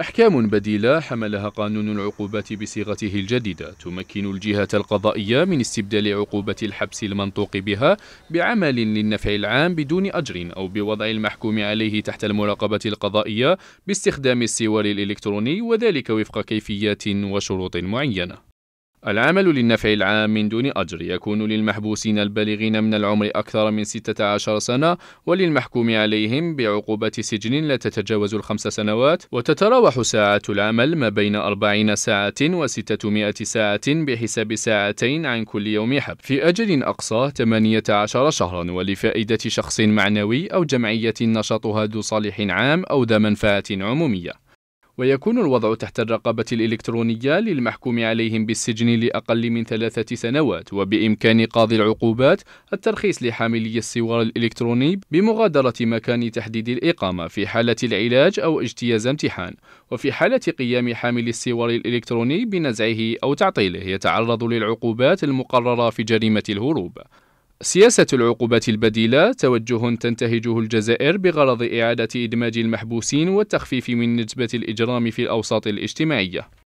أحكام بديلة حملها قانون العقوبات بصيغته الجديدة تمكن الجهة القضائية من استبدال عقوبة الحبس المنطوق بها بعمل للنفع العام بدون أجر أو بوضع المحكوم عليه تحت المراقبة القضائية باستخدام السوار الإلكتروني وذلك وفق كيفيات وشروط معينة العمل للنفع العام من دون أجر يكون للمحبوسين البالغين من العمر أكثر من 16 سنة وللمحكوم عليهم بعقوبة سجن لا تتجاوز الخمس سنوات وتتراوح ساعات العمل ما بين 40 ساعة و600 ساعة بحساب ساعتين عن كل يوم حبس في أجل أقصى 18 شهرا ولفائدة شخص معنوي أو جمعية نشاطها ذو صالح عام أو ذا منفعة عمومية ويكون الوضع تحت الرقابة الإلكترونية للمحكوم عليهم بالسجن لأقل من ثلاثة سنوات وبإمكان قاضي العقوبات الترخيص لحاملي السوار الإلكتروني بمغادرة مكان تحديد الإقامة في حالة العلاج أو اجتياز امتحان وفي حالة قيام حامل السوار الإلكتروني بنزعه أو تعطيله يتعرض للعقوبات المقررة في جريمة الهروب سياسة العقوبات البديلة توجه تنتهجه الجزائر بغرض إعادة إدماج المحبوسين والتخفيف من نسبة الإجرام في الأوساط الاجتماعية